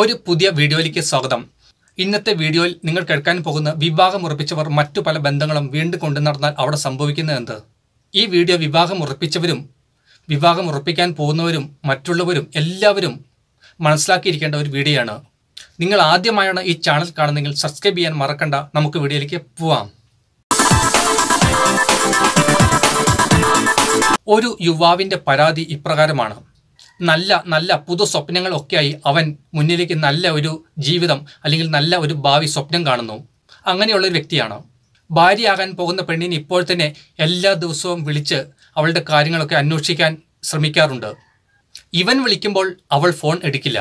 ഒരു പുതിയ വീഡിയോയിലേക്ക് സ്വാഗതം ഇന്നത്തെ വീഡിയോയിൽ നിങ്ങൾ കേൾക്കാൻ പോകുന്ന വിവാഹം ഉറപ്പിച്ചവർ മറ്റു പല ബന്ധങ്ങളും വീണ്ടും കൊണ്ടു നടന്നാൽ അവിടെ സംഭവിക്കുന്നത് എന്ത് ഈ വീഡിയോ വിവാഹം ഉറപ്പിച്ചവരും വിവാഹം ഉറപ്പിക്കാൻ പോകുന്നവരും മറ്റുള്ളവരും എല്ലാവരും മനസ്സിലാക്കിയിരിക്കേണ്ട ഒരു വീഡിയോയാണ് നിങ്ങൾ ആദ്യമായാണ് ഈ ചാനൽ കാണുന്നെങ്കിൽ സബ്സ്ക്രൈബ് ചെയ്യാൻ മറക്കണ്ട നമുക്ക് വീഡിയോയിലേക്ക് പോവാം ഒരു യുവാവിൻ്റെ പരാതി ഇപ്രകാരമാണ് നല്ല നല്ല പുതു സ്വപ്നങ്ങളൊക്കെയായി അവൻ മുന്നിലേക്ക് നല്ല ഒരു ജീവിതം അല്ലെങ്കിൽ നല്ല ഒരു ഭാവി സ്വപ്നം കാണുന്നു അങ്ങനെയുള്ള വ്യക്തിയാണ് ഭാര്യയാകാൻ പോകുന്ന പെണ്ണിനെ ഇപ്പോൾ തന്നെ എല്ലാ ദിവസവും വിളിച്ച് അവളുടെ കാര്യങ്ങളൊക്കെ അന്വേഷിക്കാൻ ശ്രമിക്കാറുണ്ട് ഇവൻ വിളിക്കുമ്പോൾ അവൾ ഫോൺ എടുക്കില്ല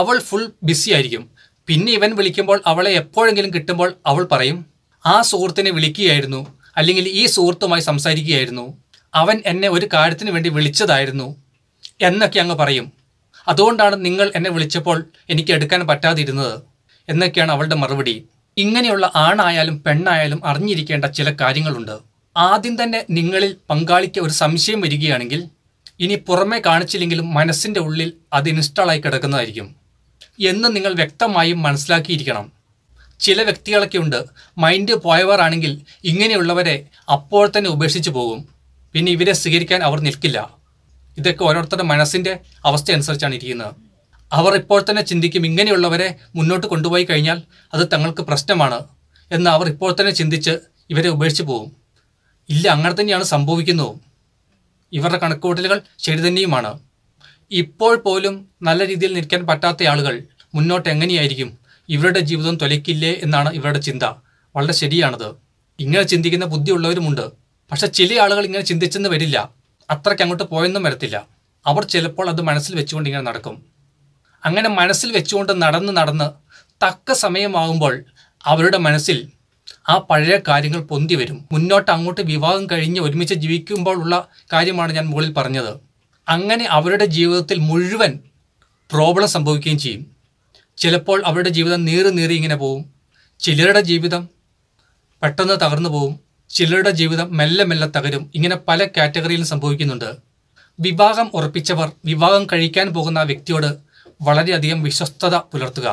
അവൾ ഫുൾ ബിസി ആയിരിക്കും പിന്നെ ഇവൻ വിളിക്കുമ്പോൾ അവളെ എപ്പോഴെങ്കിലും കിട്ടുമ്പോൾ അവൾ പറയും ആ സുഹൃത്തിനെ വിളിക്കുകയായിരുന്നു അല്ലെങ്കിൽ ഈ സുഹൃത്തുമായി സംസാരിക്കുകയായിരുന്നു അവൻ എന്നെ ഒരു കാര്യത്തിന് വേണ്ടി വിളിച്ചതായിരുന്നു എന്നൊക്കെ അങ്ങ് പറയും അതുകൊണ്ടാണ് നിങ്ങൾ എന്നെ വിളിച്ചപ്പോൾ എനിക്ക് എടുക്കാൻ പറ്റാതിരുന്നത് എന്നൊക്കെയാണ് അവളുടെ മറുപടി ഇങ്ങനെയുള്ള ആണായാലും പെണ്ണായാലും അറിഞ്ഞിരിക്കേണ്ട ചില കാര്യങ്ങളുണ്ട് ആദ്യം തന്നെ നിങ്ങളിൽ പങ്കാളിക്ക് ഒരു സംശയം വരികയാണെങ്കിൽ ഇനി പുറമേ കാണിച്ചില്ലെങ്കിലും മനസ്സിൻ്റെ ഉള്ളിൽ അത് ഇൻസ്റ്റാളായി കിടക്കുന്നതായിരിക്കും എന്ന് നിങ്ങൾ വ്യക്തമായും മനസ്സിലാക്കിയിരിക്കണം ചില വ്യക്തികളൊക്കെ ഉണ്ട് മൈൻഡ് പോയവരാണെങ്കിൽ ഇങ്ങനെയുള്ളവരെ അപ്പോൾ തന്നെ ഉപേക്ഷിച്ച് പോകും പിന്നെ ഇവരെ സ്വീകരിക്കാൻ അവർ നിൽക്കില്ല ഇതൊക്കെ ഓരോരുത്തരുടെ മനസ്സിൻ്റെ അവസ്ഥ അനുസരിച്ചാണ് ഇരിക്കുന്നത് അവർ ഇപ്പോൾ തന്നെ ചിന്തിക്കും ഇങ്ങനെയുള്ളവരെ മുന്നോട്ട് കൊണ്ടുപോയി കഴിഞ്ഞാൽ അത് തങ്ങൾക്ക് പ്രശ്നമാണ് എന്ന് അവർ ഇപ്പോൾ തന്നെ ചിന്തിച്ച് ഇവരെ ഉപേക്ഷിച്ച് പോകും ഇല്ല അങ്ങനെ തന്നെയാണ് സംഭവിക്കുന്നത് ഇവരുടെ കണക്കുകൂട്ടലുകൾ ശരി തന്നെയുമാണ് ഇപ്പോൾ പോലും നല്ല രീതിയിൽ നിൽക്കാൻ പറ്റാത്ത ആളുകൾ മുന്നോട്ട് എങ്ങനെയായിരിക്കും ഇവരുടെ ജീവിതം തൊലയ്ക്കില്ലേ എന്നാണ് ഇവരുടെ ചിന്ത വളരെ ശരിയാണത് ഇങ്ങനെ ചിന്തിക്കുന്ന ബുദ്ധിയുള്ളവരുമുണ്ട് പക്ഷെ ചില ആളുകൾ ഇങ്ങനെ ചിന്തിച്ചെന്ന് വരില്ല അത്രയ്ക്ക് അങ്ങോട്ട് പോയെന്നും വരത്തില്ല അവർ ചിലപ്പോൾ അത് മനസ്സിൽ വെച്ചുകൊണ്ട് ഇങ്ങനെ നടക്കും അങ്ങനെ മനസ്സിൽ വെച്ചുകൊണ്ട് നടന്ന് നടന്ന് തക്ക സമയമാകുമ്പോൾ അവരുടെ മനസ്സിൽ ആ പഴയ കാര്യങ്ങൾ പൊന്തി വരും മുന്നോട്ട് അങ്ങോട്ട് വിവാഹം കഴിഞ്ഞ് ഒരുമിച്ച് ജീവിക്കുമ്പോൾ ഉള്ള കാര്യമാണ് ഞാൻ മുകളിൽ പറഞ്ഞത് അങ്ങനെ അവരുടെ ജീവിതത്തിൽ മുഴുവൻ പ്രോബ്ലം സംഭവിക്കുകയും ചെയ്യും ചിലപ്പോൾ അവരുടെ ജീവിതം നീറി നീറി ഇങ്ങനെ പോവും ചിലരുടെ ജീവിതം പെട്ടെന്ന് തകർന്നു പോവും ചിലരുടെ ജീവിതം മെല്ലെ മെല്ലെ തകരും ഇങ്ങനെ പല കാറ്റഗറിയിലും സംഭവിക്കുന്നുണ്ട് വിവാഹം ഉറപ്പിച്ചവർ വിവാഹം കഴിക്കാൻ പോകുന്ന വ്യക്തിയോട് വളരെയധികം വിശ്വസ്തത പുലർത്തുക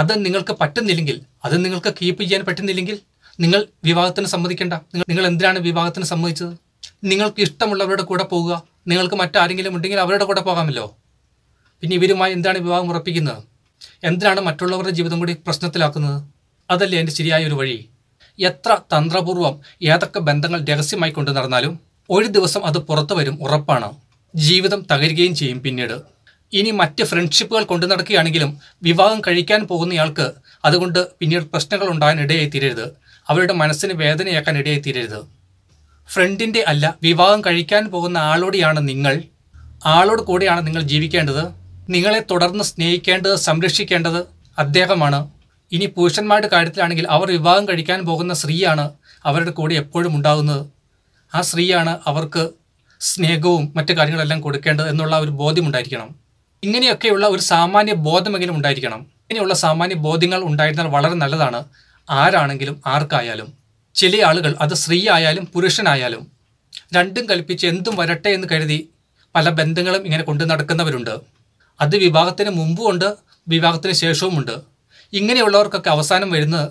അത് നിങ്ങൾക്ക് പറ്റുന്നില്ലെങ്കിൽ അത് നിങ്ങൾക്ക് കീപ്പ് ചെയ്യാൻ പറ്റുന്നില്ലെങ്കിൽ നിങ്ങൾ വിവാഹത്തിന് സമ്മതിക്കേണ്ട നിങ്ങൾ എന്തിനാണ് വിവാഹത്തിന് സമ്മതിച്ചത് നിങ്ങൾക്ക് ഇഷ്ടമുള്ളവരുടെ കൂടെ പോവുക നിങ്ങൾക്ക് മറ്റാരെങ്കിലും ഉണ്ടെങ്കിൽ അവരുടെ കൂടെ പോകാമല്ലോ പിന്നെ ഇവരുമായി എന്താണ് വിവാഹം ഉറപ്പിക്കുന്നത് എന്തിനാണ് മറ്റുള്ളവരുടെ ജീവിതം കൂടി പ്രശ്നത്തിലാക്കുന്നത് അതല്ലേ എൻ്റെ ശരിയായ ഒരു വഴി എത്ര തന്ത്രപൂർവ്വം ഏതൊക്കെ ബന്ധങ്ങൾ രഹസ്യമായി കൊണ്ടു നടന്നാലും ഒരു ദിവസം അത് പുറത്തു വരും ഉറപ്പാണ് ജീവിതം തകരുകയും ചെയ്യും പിന്നീട് ഇനി മറ്റ് ഫ്രണ്ട്ഷിപ്പുകൾ കൊണ്ടു നടക്കുകയാണെങ്കിലും വിവാഹം കഴിക്കാൻ പോകുന്നയാൾക്ക് അതുകൊണ്ട് പിന്നീട് പ്രശ്നങ്ങൾ ഉണ്ടാകാൻ ഇടയായി തീരരുത് അവരുടെ മനസ്സിന് വേദനയാക്കാൻ ഇടയായി തീരരുത് ഫ്രണ്ടിൻ്റെ അല്ല വിവാഹം കഴിക്കാൻ പോകുന്ന ആളോടെയാണ് നിങ്ങൾ ആളോട് കൂടെയാണ് നിങ്ങൾ ജീവിക്കേണ്ടത് നിങ്ങളെ തുടർന്ന് സ്നേഹിക്കേണ്ടത് സംരക്ഷിക്കേണ്ടത് അദ്ദേഹമാണ് ഇനി പുരുഷന്മാരുടെ കാര്യത്തിലാണെങ്കിൽ അവർ വിവാഹം കഴിക്കാൻ പോകുന്ന സ്ത്രീയാണ് അവരുടെ കൂടെ എപ്പോഴും ഉണ്ടാകുന്നത് ആ സ്ത്രീയാണ് അവർക്ക് സ്നേഹവും മറ്റു കാര്യങ്ങളെല്ലാം കൊടുക്കേണ്ടത് എന്നുള്ള ഒരു ബോധ്യമുണ്ടായിരിക്കണം ഇങ്ങനെയൊക്കെയുള്ള ഒരു സാമാന്യ ബോധമെങ്കിലും ഉണ്ടായിരിക്കണം ഇങ്ങനെയുള്ള സാമാന്യ ബോധ്യങ്ങൾ ഉണ്ടായിരുന്നാൽ വളരെ നല്ലതാണ് ആരാണെങ്കിലും ആർക്കായാലും ചില ആളുകൾ അത് സ്ത്രീ ആയാലും പുരുഷനായാലും രണ്ടും കൽപ്പിച്ച് എന്തും വരട്ടെ എന്ന് കരുതി പല ബന്ധങ്ങളും ഇങ്ങനെ കൊണ്ടു നടക്കുന്നവരുണ്ട് അത് വിവാഹത്തിന് മുമ്പുമുണ്ട് വിവാഹത്തിന് ശേഷവുമുണ്ട് ഇങ്ങനെയുള്ളവർക്കൊക്കെ അവസാനം വരുന്നത്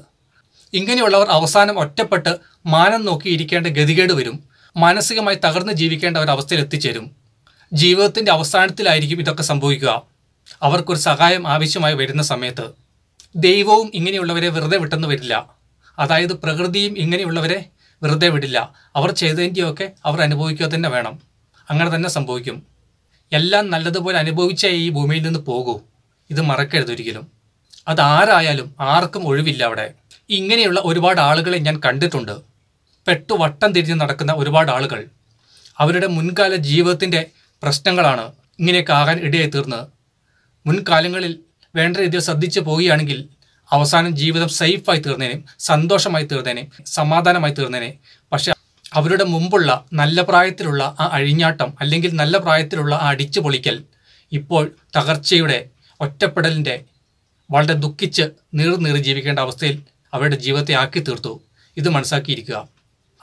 ഇങ്ങനെയുള്ളവർ അവസാനം ഒറ്റപ്പെട്ട് മാനം നോക്കി ഗതികേട് വരും മാനസികമായി തകർന്ന് ജീവിക്കേണ്ട അവസ്ഥയിൽ എത്തിച്ചേരും ജീവിതത്തിൻ്റെ അവസാനത്തിലായിരിക്കും ഇതൊക്കെ സംഭവിക്കുക അവർക്കൊരു സഹായം ആവശ്യമായി വരുന്ന സമയത്ത് ദൈവവും ഇങ്ങനെയുള്ളവരെ വെറുതെ വിട്ടെന്ന് വരില്ല അതായത് പ്രകൃതിയും ഇങ്ങനെയുള്ളവരെ വെറുതെ വിടില്ല അവർ ചെയ്തതിൻ്റെയൊക്കെ അവർ അനുഭവിക്കുക തന്നെ വേണം അങ്ങനെ തന്നെ സംഭവിക്കും എല്ലാം നല്ലതുപോലെ അനുഭവിച്ചേ ഈ ഭൂമിയിൽ നിന്ന് പോകൂ ഇത് മറക്കരുത് ഒരിക്കലും അതാരായാലും ആർക്കും ഒഴിവില്ല അവിടെ ഇങ്ങനെയുള്ള ഒരുപാട് ആളുകളെ ഞാൻ കണ്ടിട്ടുണ്ട് പെട്ടു വട്ടം തിരിഞ്ഞ് നടക്കുന്ന ഒരുപാട് ആളുകൾ അവരുടെ മുൻകാല ജീവിതത്തിൻ്റെ പ്രശ്നങ്ങളാണ് ഇങ്ങനെയൊക്കെ ആകാൻ ഇടയായി തീർന്നത് മുൻകാലങ്ങളിൽ വേണ്ട രീതിയിൽ ശ്രദ്ധിച്ചു പോവുകയാണെങ്കിൽ അവസാനം ജീവിതം സേഫായി തീർന്നേനെ സന്തോഷമായി തീർന്നേനെ സമാധാനമായി തീർന്നേനെ പക്ഷെ അവരുടെ മുമ്പുള്ള നല്ല പ്രായത്തിലുള്ള ആ അഴിഞ്ഞാട്ടം അല്ലെങ്കിൽ നല്ല പ്രായത്തിലുള്ള ആ അടിച്ചു പൊളിക്കൽ ഇപ്പോൾ തകർച്ചയുടെ ഒറ്റപ്പെടലിൻ്റെ വളരെ ദുഃഖിച്ച് നീർനീറി ജീവിക്കേണ്ട അവസ്ഥയിൽ അവരുടെ ജീവിതത്തെ ആക്കി തീർത്തു ഇത് മനസ്സാക്കിയിരിക്കുക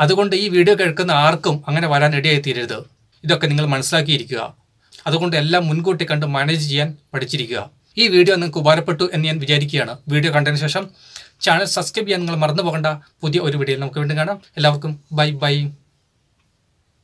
അതുകൊണ്ട് ഈ വീഡിയോ കേൾക്കുന്ന ആർക്കും അങ്ങനെ വരാൻ ഇടയായി തീരരുത് ഇതൊക്കെ നിങ്ങൾ മനസ്സിലാക്കിയിരിക്കുക അതുകൊണ്ട് എല്ലാം മുൻകൂട്ടി കണ്ട് മാനേജ് ചെയ്യാൻ പഠിച്ചിരിക്കുക ഈ വീഡിയോ നിങ്ങൾക്ക് ഉപകാരപ്പെട്ടു എന്ന് ഞാൻ വിചാരിക്കുകയാണ് വീഡിയോ കണ്ടതിന് ശേഷം ചാനൽ സബ്സ്ക്രൈബ് ചെയ്യാൻ നിങ്ങൾ മറന്നു പോകേണ്ട പുതിയ ഒരു വീഡിയോയിൽ നമുക്ക് വീണ്ടും കാണാം എല്ലാവർക്കും ബൈ ബൈ